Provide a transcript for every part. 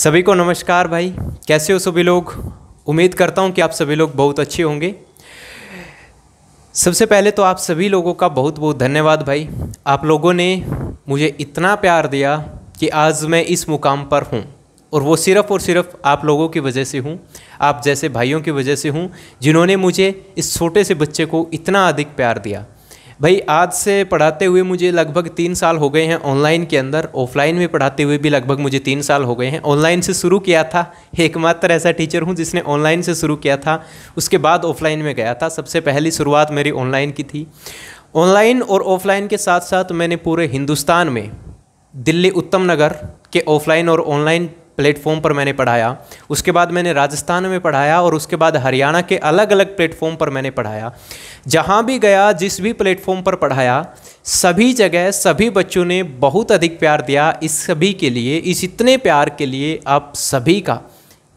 सभी को नमस्कार भाई कैसे हो सभी लोग उम्मीद करता हूँ कि आप सभी लोग बहुत अच्छे होंगे सबसे पहले तो आप सभी लोगों का बहुत बहुत धन्यवाद भाई आप लोगों ने मुझे इतना प्यार दिया कि आज मैं इस मुकाम पर हूँ और वो सिर्फ़ और सिर्फ़ आप लोगों की वजह से हूँ आप जैसे भाइयों की वजह से हूँ जिन्होंने मुझे इस छोटे से बच्चे को इतना अधिक प्यार दिया भाई आज से पढ़ाते हुए मुझे लगभग तीन साल हो गए हैं ऑनलाइन के अंदर ऑफलाइन में पढ़ाते हुए भी लगभग मुझे तीन साल हो गए हैं ऑनलाइन से शुरू किया था एकमात्र ऐसा टीचर हूँ जिसने ऑनलाइन से शुरू किया था उसके बाद ऑफलाइन में गया था सबसे पहली शुरुआत मेरी ऑनलाइन की थी ऑनलाइन और ऑफलाइन के साथ साथ मैंने पूरे हिंदुस्तान में दिल्ली उत्तम नगर के ऑफलाइन और ऑनलाइन प्लेटफॉर्म पर मैंने पढ़ाया उसके बाद मैंने राजस्थान में पढ़ाया और उसके बाद हरियाणा के अलग अलग प्लेटफॉर्म पर मैंने पढ़ाया जहाँ भी गया जिस भी प्लेटफॉर्म पर पढ़ाया सभी जगह सभी बच्चों ने बहुत अधिक प्यार दिया इस सभी के लिए इस इतने प्यार के लिए आप सभी का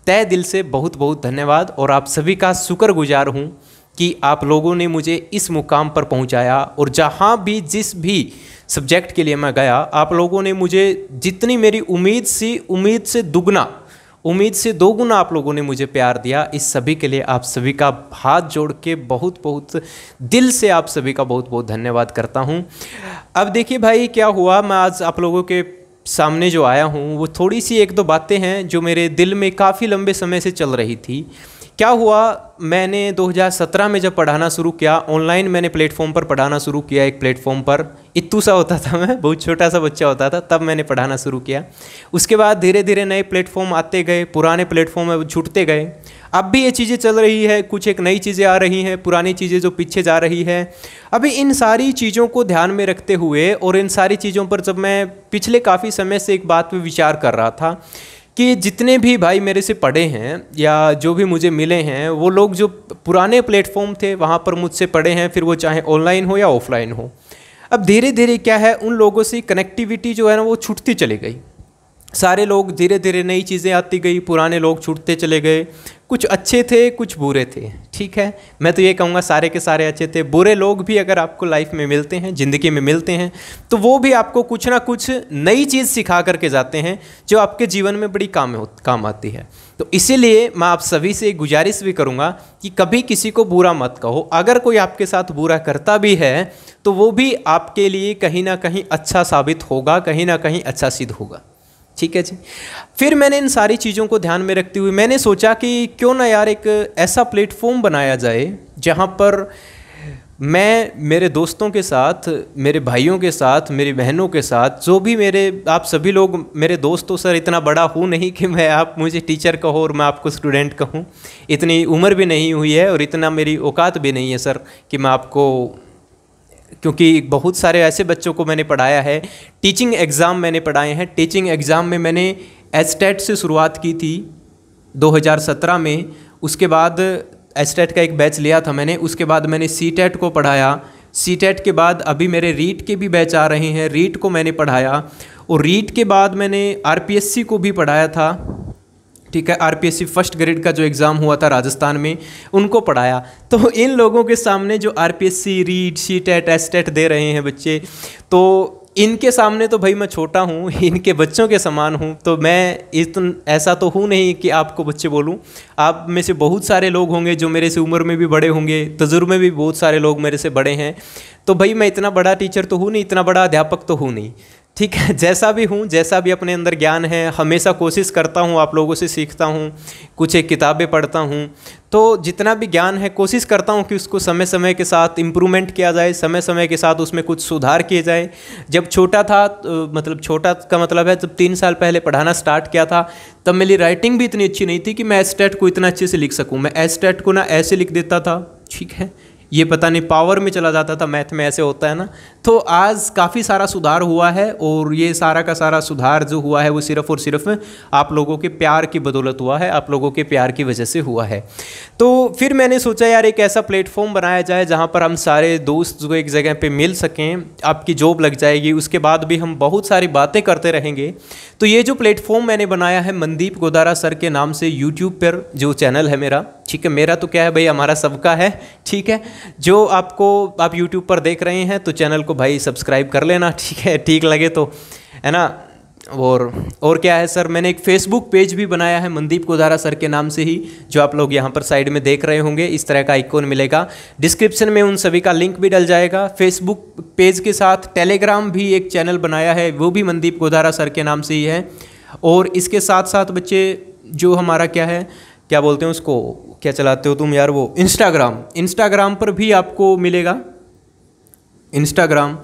तय दिल से बहुत बहुत धन्यवाद और आप सभी का शुक्रगुजार हूँ कि आप लोगों ने मुझे इस मुकाम पर पहुंचाया और जहां भी जिस भी सब्जेक्ट के लिए मैं गया आप लोगों ने मुझे जितनी मेरी उम्मीद सी उम्मीद से दुगना उम्मीद से दो गुना आप लोगों ने मुझे प्यार दिया इस सभी के लिए आप सभी का हाथ जोड़ के बहुत बहुत दिल से आप सभी का बहुत बहुत धन्यवाद करता हूँ अब देखिए भाई क्या हुआ मैं आज आप लोगों के सामने जो आया हूँ वो थोड़ी सी एक दो बातें हैं जो मेरे दिल में काफ़ी लंबे समय से चल रही थी क्या हुआ मैंने 2017 में जब पढ़ाना शुरू किया ऑनलाइन मैंने प्लेटफॉर्म पर पढ़ाना शुरू किया एक प्लेटफॉर्म पर इतू सा होता था मैं बहुत छोटा सा बच्चा होता था तब मैंने पढ़ाना शुरू किया उसके बाद धीरे धीरे नए प्लेटफॉर्म आते गए पुराने प्लेटफॉर्म है छूटते गए अब भी ये चीज़ें चल रही है कुछ एक नई चीज़ें आ रही हैं पुरानी चीज़ें जो पीछे जा रही है अभी इन सारी चीज़ों को ध्यान में रखते हुए और इन सारी चीज़ों पर जब मैं पिछले काफ़ी समय से एक बात पर विचार कर रहा था कि जितने भी भाई मेरे से पढ़े हैं या जो भी मुझे मिले हैं वो लोग जो पुराने प्लेटफॉर्म थे वहाँ पर मुझसे पढ़े हैं फिर वो चाहे ऑनलाइन हो या ऑफलाइन हो अब धीरे धीरे क्या है उन लोगों से कनेक्टिविटी जो है ना वो छूटती चली गई सारे लोग धीरे धीरे नई चीज़ें आती गई पुराने लोग छूटते चले गए कुछ अच्छे थे कुछ बुरे थे ठीक है मैं तो ये कहूँगा सारे के सारे अच्छे थे बुरे लोग भी अगर आपको लाइफ में मिलते हैं ज़िंदगी में मिलते हैं तो वो भी आपको कुछ ना कुछ नई चीज़ सिखा करके जाते हैं जो आपके जीवन में बड़ी काम हो काम आती है तो इसीलिए मैं आप सभी से गुजारिश भी करूँगा कि कभी किसी को बुरा मत कहो अगर कोई आपके साथ बुरा करता भी है तो वो भी आपके लिए कहीं ना कहीं अच्छा साबित होगा कहीं ना कहीं अच्छा सिद्ध होगा ठीक है जी फिर मैंने इन सारी चीज़ों को ध्यान में रखते हुए मैंने सोचा कि क्यों ना यार एक ऐसा प्लेटफॉर्म बनाया जाए जहाँ पर मैं मेरे दोस्तों के साथ मेरे भाइयों के साथ मेरी बहनों के साथ जो भी मेरे आप सभी लोग मेरे दोस्त हो सर इतना बड़ा हूँ नहीं कि मैं आप मुझे टीचर कहो और मैं आपको स्टूडेंट कहूँ इतनी उम्र भी नहीं हुई है और इतना मेरी औकात भी नहीं है सर कि मैं आपको क्योंकि बहुत सारे ऐसे बच्चों को मैंने पढ़ाया है टीचिंग एग्ज़ाम मैंने पढ़ाए हैं टीचिंग एग्ज़ाम में मैंने एस्टेट से शुरुआत की थी 2017 में उसके बाद एस्टेट का एक बैच लिया था मैंने उसके बाद मैंने सी को पढ़ाया सी के बाद अभी मेरे रीट के भी बैच आ रहे हैं रीट को मैंने पढ़ाया और रीट के बाद मैंने आर को भी पढ़ाया था ठीक है आरपीएससी फर्स्ट ग्रेड का जो एग्ज़ाम हुआ था राजस्थान में उनको पढ़ाया तो इन लोगों के सामने जो RPSC REET CTET STET दे रहे हैं बच्चे तो इनके सामने तो भाई मैं छोटा हूँ इनके बच्चों के समान हूँ तो मैं इतन ऐसा तो हूँ नहीं कि आपको बच्चे बोलूँ आप में से बहुत सारे लोग होंगे जो मेरे से उम्र में भी बड़े होंगे तजुर्मे भी बहुत सारे लोग मेरे से बड़े हैं तो भाई मैं इतना बड़ा टीचर तो हूँ नहीं इतना बड़ा अध्यापक तो हूँ नहीं ठीक है जैसा भी हूँ जैसा भी अपने अंदर ज्ञान है हमेशा कोशिश करता हूँ आप लोगों से सीखता हूँ कुछ एक किताबें पढ़ता हूँ तो जितना भी ज्ञान है कोशिश करता हूँ कि उसको समय समय के साथ इम्प्रूवमेंट किया जाए समय समय के साथ उसमें कुछ सुधार किए जाए जब छोटा था तो, मतलब छोटा का मतलब है जब तीन साल पहले पढ़ाना स्टार्ट किया था तब मेरी राइटिंग भी इतनी अच्छी नहीं थी कि मैं एस्टेट को इतना अच्छे से लिख सकूँ मैं एस्टेट को ना ऐसे लिख देता था ठीक है ये पता नहीं पावर में चला जाता था मैथ में ऐसे होता है ना तो आज काफ़ी सारा सुधार हुआ है और ये सारा का सारा सुधार जो हुआ है वो सिर्फ़ और सिर्फ आप लोगों के प्यार की बदौलत हुआ है आप लोगों के प्यार की वजह से हुआ है तो फिर मैंने सोचा यार एक ऐसा प्लेटफॉर्म बनाया जाए जहाँ पर हम सारे दोस्त जो एक जगह पर मिल सकें आपकी जॉब लग जाएगी उसके बाद भी हम बहुत सारी बातें करते रहेंगे तो ये जो प्लेटफॉर्म मैंने बनाया है मनदीप गोदारा सर के नाम से यूट्यूब पर जो चैनल है मेरा ठीक है मेरा तो क्या है भाई हमारा सबका है ठीक है जो आपको आप यूट्यूब पर देख रहे हैं तो चैनल को को भाई सब्सक्राइब कर लेना ठीक है ठीक लगे तो है ना और और क्या है सर मैंने एक फेसबुक पेज भी बनाया है मंदीप कोधारा सर के नाम से ही जो आप लोग यहाँ पर साइड में देख रहे होंगे इस तरह का आइकॉन मिलेगा डिस्क्रिप्शन में उन सभी का लिंक भी डल जाएगा फेसबुक पेज के साथ टेलीग्राम भी एक चैनल बनाया है वो भी मंदीप कोधारा सर के नाम से ही है और इसके साथ साथ बच्चे जो हमारा क्या है क्या बोलते हैं उसको क्या चलाते हो तुम यार वो इंस्टाग्राम इंस्टाग्राम पर भी आपको मिलेगा इंस्टाग्राम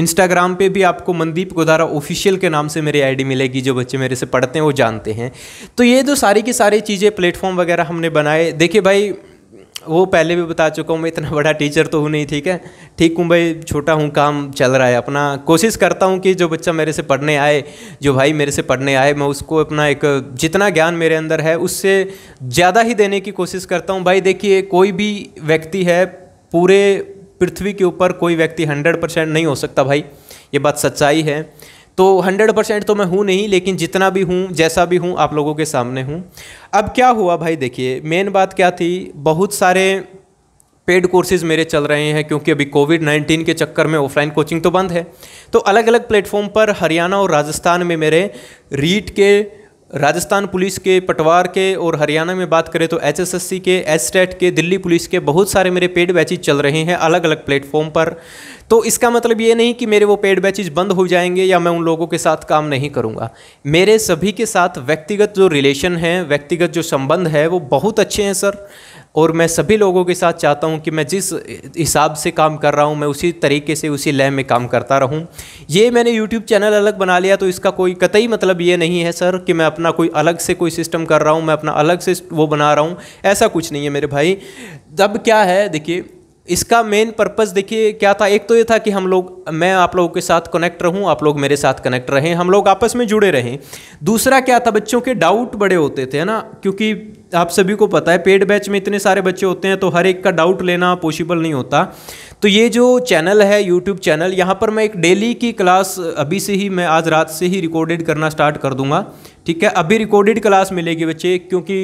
इंस्टाग्राम पे भी आपको मनदीप गोदारा ऑफिशियल के नाम से मेरी आईडी मिलेगी जो बच्चे मेरे से पढ़ते हैं वो जानते हैं तो ये जो सारी की सारी चीज़ें प्लेटफॉर्म वगैरह हमने बनाए देखिए भाई वो पहले भी बता चुका हूँ मैं इतना बड़ा टीचर तो हूँ नहीं ठीक है ठीक हूँ भाई छोटा हूँ काम चल रहा है अपना कोशिश करता हूँ कि जो बच्चा मेरे से पढ़ने आए जो भाई मेरे से पढ़ने आए मैं उसको अपना एक जितना ज्ञान मेरे अंदर है उससे ज़्यादा ही देने की कोशिश करता हूँ भाई देखिए कोई भी व्यक्ति है पूरे पृथ्वी के ऊपर कोई व्यक्ति हंड्रेड परसेंट नहीं हो सकता भाई ये बात सच्चाई है तो हंड्रेड परसेंट तो मैं हूँ नहीं लेकिन जितना भी हूँ जैसा भी हूँ आप लोगों के सामने हूँ अब क्या हुआ भाई देखिए मेन बात क्या थी बहुत सारे पेड कोर्सेज़ मेरे चल रहे हैं क्योंकि अभी कोविड नाइन्टीन के चक्कर में ऑफलाइन कोचिंग तो बंद है तो अलग अलग प्लेटफॉर्म पर हरियाणा और राजस्थान में मेरे रीट के राजस्थान पुलिस के पटवार के और हरियाणा में बात करें तो एचएसएससी के एसटेट के दिल्ली पुलिस के बहुत सारे मेरे पेड बैचेज चल रहे हैं अलग अलग प्लेटफॉर्म पर तो इसका मतलब ये नहीं कि मेरे वो पेड बैचेज बंद हो जाएंगे या मैं उन लोगों के साथ काम नहीं करूँगा मेरे सभी के साथ व्यक्तिगत जो रिलेशन है व्यक्तिगत जो संबंध है वो बहुत अच्छे हैं सर और मैं सभी लोगों के साथ चाहता हूं कि मैं जिस हिसाब से काम कर रहा हूं मैं उसी तरीके से उसी लय में काम करता रहूं ये मैंने YouTube चैनल अलग बना लिया तो इसका कोई कतई मतलब ये नहीं है सर कि मैं अपना कोई अलग से कोई सिस्टम कर रहा हूं मैं अपना अलग से वो बना रहा हूं ऐसा कुछ नहीं है मेरे भाई जब क्या है देखिए इसका मेन पर्पज़ देखिए क्या था एक तो ये था कि हम लोग मैं आप लोगों के साथ कनेक्ट रहूं आप लोग मेरे साथ कनेक्ट रहें हम लोग आपस में जुड़े रहें दूसरा क्या था बच्चों के डाउट बड़े होते थे है ना क्योंकि आप सभी को पता है पेड बैच में इतने सारे बच्चे होते हैं तो हर एक का डाउट लेना पॉसिबल नहीं होता तो ये जो चैनल है यूट्यूब चैनल यहाँ पर मैं एक डेली की क्लास अभी से ही मैं आज रात से ही रिकॉर्डेड करना स्टार्ट कर दूंगा ठीक है अभी रिकॉर्डेड क्लास मिलेगी बच्चे क्योंकि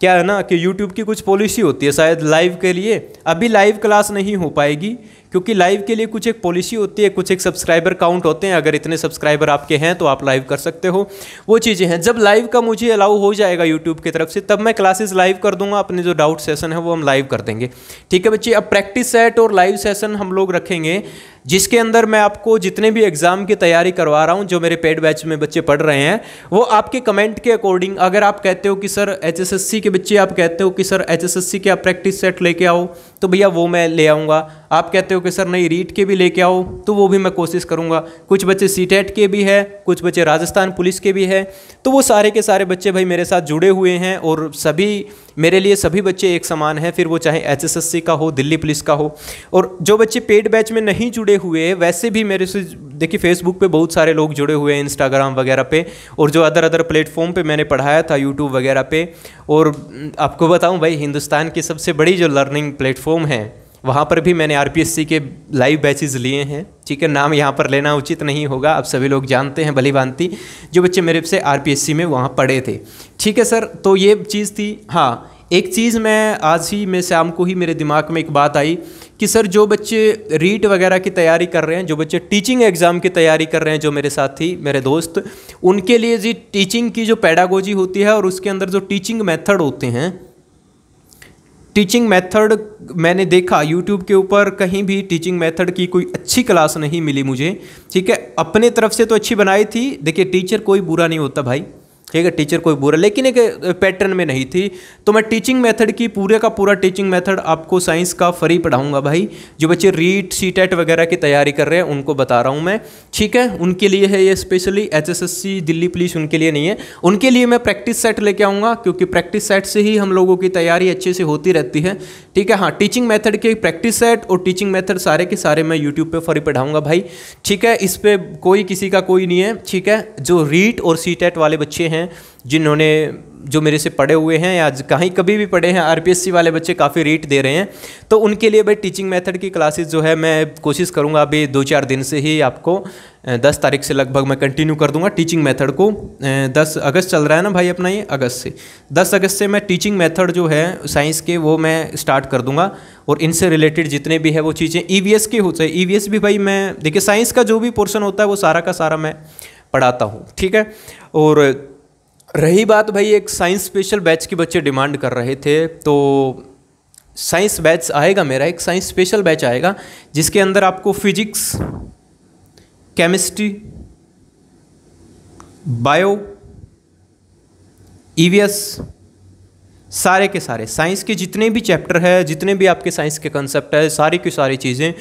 क्या है ना कि यूट्यूब की कुछ पॉलिसी होती है शायद लाइव के लिए अभी लाइव क्लास नहीं हो पाएगी क्योंकि लाइव के लिए कुछ एक पॉलिसी होती है कुछ एक सब्सक्राइबर काउंट होते हैं अगर इतने सब्सक्राइबर आपके हैं तो आप लाइव कर सकते हो वो चीज़ें हैं जब लाइव का मुझे अलाउ हो जाएगा यूट्यूब की तरफ से तब मैं क्लासेस लाइव कर दूंगा अपने जो डाउट सेशन है वो हम लाइव कर देंगे ठीक है बच्चे अब प्रैक्टिस सेट और लाइव सेशन हम लोग रखेंगे जिसके अंदर मैं आपको जितने भी एग्ज़ाम की तैयारी करवा रहा हूँ जो मेरे पेड बैच में बच्चे पढ़ रहे हैं वो आपके कमेंट के अकॉर्डिंग अगर आप कहते हो कि सर एचएसएससी के बच्चे आप कहते हो कि सर एचएसएससी के आप प्रैक्टिस सेट लेके आओ तो भैया वो मैं ले आऊँगा आप कहते हो कि सर नहीं रीट के भी लेके आओ तो वो भी मैं कोशिश करूँगा कुछ बच्चे सी e के भी है कुछ बच्चे राजस्थान पुलिस के भी है तो वो सारे के सारे बच्चे भाई मेरे साथ जुड़े हुए हैं और सभी मेरे लिए सभी बच्चे एक समान हैं फिर वो चाहे एच का हो दिल्ली पुलिस का हो और जो बच्चे पेड बैच में नहीं जुड़े हुए वैसे भी मेरे से देखिए फेसबुक पे बहुत सारे लोग जुड़े हुए हैं इंस्टाग्राम वगैरह पे और जो अदर अदर प्लेटफॉर्म पे मैंने पढ़ाया था यूट्यूब वगैरह पे और आपको बताऊं भाई हिंदुस्तान की सबसे बड़ी जो लर्निंग प्लेटफॉर्म है वहाँ पर भी मैंने आर के लाइव बैचेज लिए हैं ठीक है नाम यहाँ पर लेना उचित नहीं होगा आप सभी लोग जानते हैं भली भांति जो बच्चे मेरे से आर में वहाँ पढ़े थे ठीक है सर तो ये चीज़ थी हाँ एक चीज़ मैं आज ही में शाम को ही मेरे दिमाग में एक बात आई कि सर जो बच्चे रीट वगैरह की तैयारी कर रहे हैं जो बच्चे टीचिंग एग्ज़ाम की तैयारी कर रहे हैं जो मेरे साथी मेरे दोस्त उनके लिए जी टीचिंग की जो पैडागोजी होती है और उसके अंदर जो टीचिंग मेथड होते हैं टीचिंग मेथड मैंने देखा यूट्यूब के ऊपर कहीं भी टीचिंग मेथड की कोई अच्छी क्लास नहीं मिली मुझे ठीक है अपने तरफ से तो अच्छी बनाई थी देखिए टीचर कोई बुरा नहीं होता भाई ठीक है टीचर कोई बुरा लेकिन एक पैटर्न में नहीं थी तो मैं टीचिंग मेथड की पूरे का पूरा टीचिंग मेथड आपको साइंस का फ्री पढ़ाऊंगा भाई जो बच्चे रीट सी टेट वगैरह की तैयारी कर रहे हैं उनको बता रहा हूँ मैं ठीक है उनके लिए है ये स्पेशली एच दिल्ली पुलिस उनके लिए नहीं है उनके लिए मैं प्रैक्टिस सेट लेके आऊँगा क्योंकि प्रैक्टिस सेट से ही हम लोगों की तैयारी अच्छे से होती रहती है ठीक है हाँ टीचिंग मैथड के प्रैक्टिस सेट और टीचिंग मैथड सारे के सारे मैं यूट्यूब पर फ्री पढ़ाऊँगा भाई ठीक है इस पर कोई किसी का कोई नहीं है ठीक है जो रीट और सी वाले बच्चे हैं हैं जिन्होंने जो मेरे से पढ़े हुए हैं या कहीं कभी भी पढ़े हैं आरपीएससी वाले बच्चे काफ़ी रेट दे रहे हैं तो उनके लिए भाई टीचिंग मेथड की क्लासेस जो है मैं कोशिश करूँगा अभी दो चार दिन से ही आपको दस तारीख से लगभग मैं कंटिन्यू कर दूंगा टीचिंग मेथड को दस अगस्त चल रहा है ना भाई अपना ये अगस्त से दस अगस्त से मैं टीचिंग मेथड जो है साइंस के वो मैं स्टार्ट कर दूंगा और इनसे रिलेटेड जितने भी है वो चीज़ें ई e के होते हैं ई भी भाई मैं देखिए साइंस का जो भी पोर्सन होता है वो सारा का सारा मैं पढ़ाता हूँ ठीक है और रही बात भाई एक साइंस स्पेशल बैच के बच्चे डिमांड कर रहे थे तो साइंस बैच आएगा मेरा एक साइंस स्पेशल बैच आएगा जिसके अंदर आपको फिजिक्स केमिस्ट्री बायो ईवीएस सारे के सारे साइंस के जितने भी चैप्टर है जितने भी आपके साइंस के कंसेप्ट है सारी की सारी चीज़ें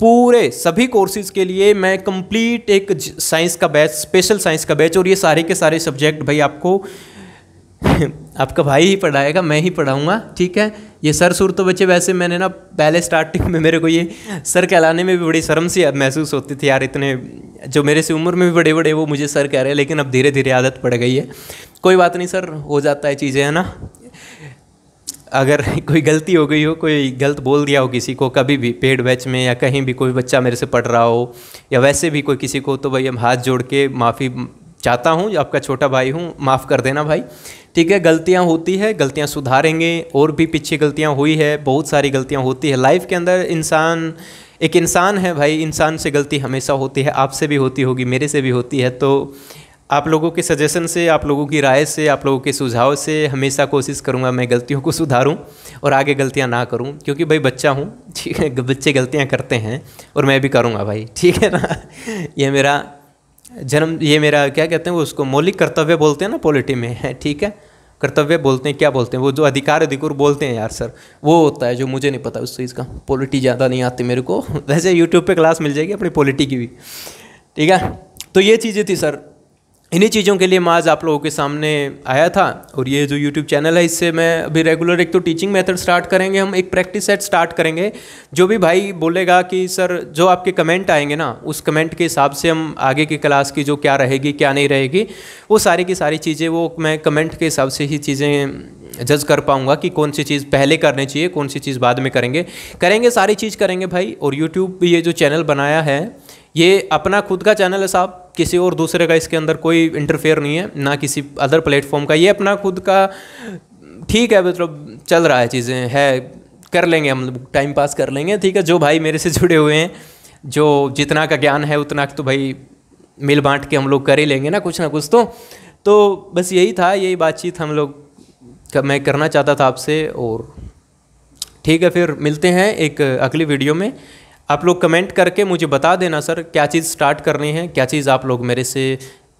पूरे सभी कोर्सेज के लिए मैं कंप्लीट एक साइंस का बैच स्पेशल साइंस का बैच और ये सारे के सारे सब्जेक्ट भाई आपको आपका भाई ही पढ़ाएगा मैं ही पढ़ाऊँगा ठीक है ये सर सुर तो बच्चे वैसे मैंने ना पहले स्टार्टिंग में मेरे को ये सर कहलाने में भी बड़ी शर्म सी महसूस होती थी यार इतने जो मेरे से उम्र में भी बड़े बड़े वो मुझे सर कह रहे हैं लेकिन अब धीरे धीरे आदत पड़ गई है कोई बात नहीं सर हो जाता है चीज़ें है ना अगर कोई गलती हो गई हो कोई गलत बोल दिया हो किसी को कभी भी पेड बैच में या कहीं भी कोई बच्चा मेरे से पढ़ रहा हो या वैसे भी कोई किसी को तो भाई हम हाथ जोड़ के माफ़ी चाहता हूँ आपका छोटा भाई हूँ माफ़ कर देना भाई ठीक है गलतियाँ होती है गलतियाँ सुधारेंगे और भी पीछे गलतियाँ हुई है बहुत सारी गलतियाँ होती है लाइफ के अंदर इंसान एक इंसान है भाई इंसान से गलती हमेशा होती है आपसे भी होती होगी मेरे से भी होती है तो आप लोगों के सजेशन से आप लोगों की राय से आप लोगों के सुझाव से हमेशा कोशिश करूँगा मैं गलतियों को सुधारूँ और आगे गलतियाँ ना करूँ क्योंकि भाई बच्चा हूँ ठीक है बच्चे गलतियाँ करते हैं और मैं भी करूँगा भाई ठीक है ना ये मेरा जन्म ये मेरा क्या कहते हैं वो उसको मौलिक कर्तव्य बोलते हैं ना पॉलिटी में है ठीक है कर्तव्य बोलते हैं क्या बोलते हैं वो जो अधिकार अधिकुर बोलते हैं यार सर वो होता है जो मुझे नहीं पता उस चीज़ का पॉलिटी ज़्यादा नहीं आती मेरे को वैसे यूट्यूब पे क्लास मिल जाएगी अपनी पॉलिटी की भी ठीक है तो ये चीज़ें थी सर इन्हीं चीज़ों के लिए मैं आज आप लोगों के सामने आया था और ये जो YouTube चैनल है इससे मैं अभी रेगुलर एक तो टीचिंग मेथड स्टार्ट करेंगे हम एक प्रैक्टिस सेट स्टार्ट करेंगे जो भी भाई बोलेगा कि सर जो आपके कमेंट आएंगे ना उस कमेंट के हिसाब से हम आगे की क्लास की जो क्या रहेगी क्या नहीं रहेगी वो सारी की सारी चीज़ें वो मैं कमेंट के हिसाब से ही चीज़ें जज कर पाऊँगा कि कौन सी चीज़ पहले करनी चाहिए कौन सी चीज़ बाद में करेंगे करेंगे सारी चीज़ करेंगे भाई और यूट्यूब ये जो चैनल बनाया है ये अपना खुद का चैनल है साहब किसी और दूसरे का इसके अंदर कोई इंटरफेयर नहीं है ना किसी अदर प्लेटफॉर्म का ये अपना खुद का ठीक है मतलब चल रहा है चीज़ें है कर लेंगे हम टाइम पास कर लेंगे ठीक है जो भाई मेरे से जुड़े हुए हैं जो जितना का ज्ञान है उतना तो भाई मिल बांट के हम लोग कर ही लेंगे ना कुछ ना कुछ तो तो बस यही था यही बातचीत हम लोग का मैं करना चाहता था आपसे और ठीक है फिर मिलते हैं एक अगली वीडियो में आप लोग कमेंट करके मुझे बता देना सर क्या चीज़ स्टार्ट करनी है क्या चीज़ आप लोग मेरे से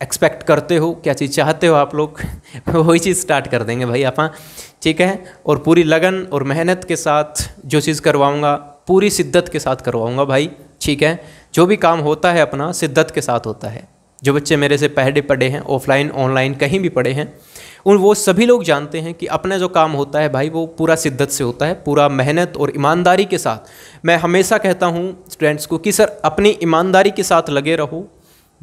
एक्सपेक्ट करते हो क्या चीज़ चाहते हो आप लोग वही चीज़ स्टार्ट कर देंगे भाई आप हाँ। ठीक है और पूरी लगन और मेहनत के साथ जो चीज़ करवाऊँगा पूरी शिद्दत के साथ करवाऊँगा भाई ठीक है जो भी काम होता है अपना शिद्दत के साथ होता है जो बच्चे मेरे से पहले पढ़े हैं ऑफलाइन ऑनलाइन कहीं भी पढ़े हैं उन वो सभी लोग जानते हैं कि अपना जो काम होता है भाई वो पूरा शिद्दत से होता है पूरा मेहनत और ईमानदारी के साथ मैं हमेशा कहता हूँ स्टूडेंट्स को कि सर अपनी ईमानदारी के साथ लगे रहो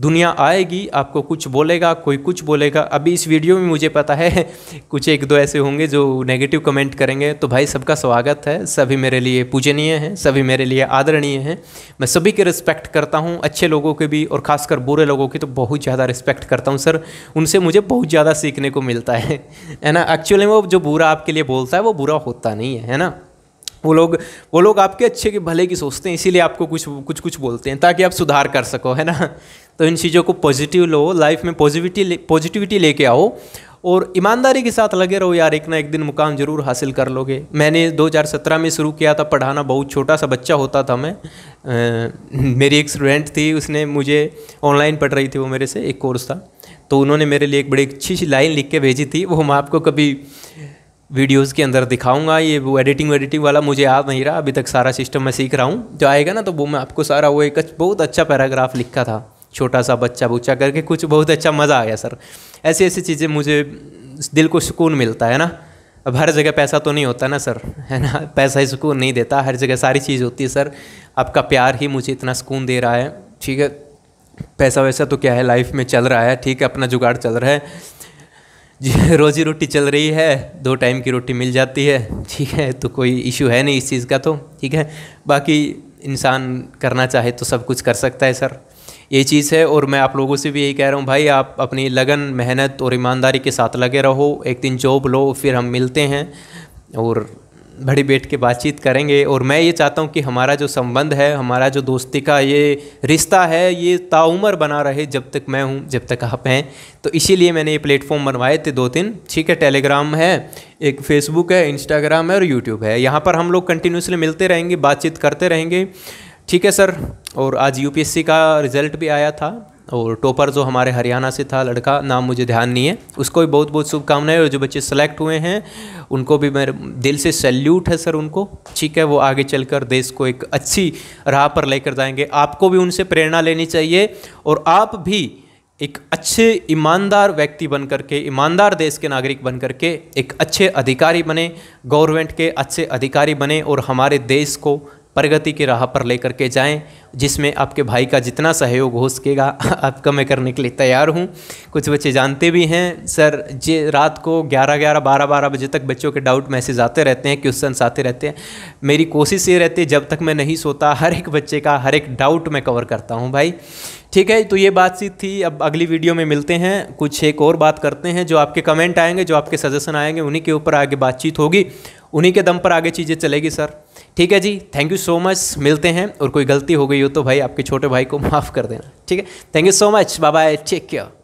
दुनिया आएगी आपको कुछ बोलेगा कोई कुछ बोलेगा अभी इस वीडियो में मुझे पता है कुछ एक दो ऐसे होंगे जो नेगेटिव कमेंट करेंगे तो भाई सबका स्वागत है सभी मेरे लिए पूजनीय हैं सभी मेरे लिए आदरणीय हैं मैं सभी के रिस्पेक्ट करता हूँ अच्छे लोगों के भी और ख़ासकर बुरे लोगों की तो बहुत ज़्यादा रिस्पेक्ट करता हूँ सर उनसे मुझे बहुत ज़्यादा सीखने को मिलता है है ना एक्चुअली वो जो बुरा आपके लिए बोलता है वो बुरा होता नहीं है है ना वो लोग वो लोग आपके अच्छे के भले की सोचते हैं इसीलिए आपको कुछ कुछ कुछ बोलते हैं ताकि आप सुधार कर सको है ना तो इन चीज़ों को पॉजिटिव लो लाइफ में पॉजिटिविटी पॉजिटिविटी लेके आओ और ईमानदारी के साथ लगे रहो यार एक ना एक दिन मुकाम ज़रूर हासिल कर लोगे मैंने 2017 में शुरू किया था पढ़ाना बहुत छोटा सा बच्चा होता था मैं आ, मेरी एक स्टूडेंट थी उसने मुझे ऑनलाइन पढ़ रही थी वो मेरे से एक कोर्स था तो उन्होंने मेरे लिए एक बड़ी अच्छी सी लाइन लिख के भेजी थी वो मैं आपको कभी वीडियोस के अंदर दिखाऊंगा ये वो एडिटिंग वेडिटिंग वाला मुझे याद नहीं रहा अभी तक सारा सिस्टम मैं सीख रहा हूँ जो आएगा ना तो वो मैं आपको सारा वो एक बहुत अच्छा पैराग्राफ लिखा था छोटा सा बच्चा बुच्चा करके कुछ बहुत अच्छा मज़ा आ गया सर ऐसी ऐसी चीज़ें मुझे दिल को सुकून मिलता है ना अब हर जगह पैसा तो नहीं होता ना सर है ना पैसा ही सुकून नहीं देता हर जगह सारी चीज़ होती है सर आपका प्यार ही मुझे इतना सुकून दे रहा है ठीक है पैसा वैसा तो क्या है लाइफ में चल रहा है ठीक है अपना जुगाड़ चल रहा है जी रोज़ी रोटी चल रही है दो टाइम की रोटी मिल जाती है ठीक है तो कोई इशू है नहीं इस चीज़ का तो ठीक है बाकी इंसान करना चाहे तो सब कुछ कर सकता है सर ये चीज़ है और मैं आप लोगों से भी यही कह रहा हूँ भाई आप अपनी लगन मेहनत और ईमानदारी के साथ लगे रहो एक दिन जॉब लो फिर हम मिलते हैं और बड़ी बैठ के बातचीत करेंगे और मैं ये चाहता हूँ कि हमारा जो संबंध है हमारा जो दोस्ती का ये रिश्ता है ये ताउमर बना रहे जब तक मैं हूँ जब तक आप हैं तो इसीलिए मैंने ये प्लेटफॉर्म बनवाए थे दो तीन ठीक है टेलीग्राम है एक फेसबुक है इंस्टाग्राम है और यूट्यूब है यहाँ पर हम लोग कंटिन्यूसली मिलते रहेंगे बातचीत करते रहेंगे ठीक है सर और आज यूपीएससी का रिज़ल्ट भी आया था और टॉपर जो हमारे हरियाणा से था लड़का नाम मुझे ध्यान नहीं है उसको भी बहुत बहुत शुभकामनाएं और जो बच्चे सेलेक्ट हुए हैं उनको भी मेरे दिल से सैल्यूट है सर उनको ठीक है वो आगे चलकर देश को एक अच्छी राह पर लेकर जाएंगे आपको भी उनसे प्रेरणा लेनी चाहिए और आप भी एक अच्छे ईमानदार व्यक्ति बन करके ईमानदार देश के नागरिक बन करके एक अच्छे अधिकारी बने गवर्नमेंट के अच्छे अधिकारी बने और हमारे देश को प्रगति के राह पर लेकर के जाएं जिसमें आपके भाई का जितना सहयोग हो सकेगा आपका मैं करने के लिए तैयार हूं कुछ बच्चे जानते भी हैं सर जे रात को 11 11 12 12 बजे तक बच्चों के डाउट मैसेज आते रहते हैं क्वेश्चन आते रहते हैं मेरी कोशिश ये रहती है जब तक मैं नहीं सोता हर एक बच्चे का हर एक डाउट मैं कवर करता हूँ भाई ठीक है तो ये बातचीत थी अब अगली वीडियो में मिलते हैं कुछ एक और बात करते हैं जो आपके कमेंट आएंगे जो आपके सजेशन आएंगे उन्हीं के ऊपर आगे बातचीत होगी उन्हीं के दम पर आगे चीज़ें चलेगी सर ठीक है जी थैंक यू सो मच मिलते हैं और कोई गलती हो गई हो तो भाई आपके छोटे भाई को माफ़ कर देना ठीक है thank you so much bye bye take care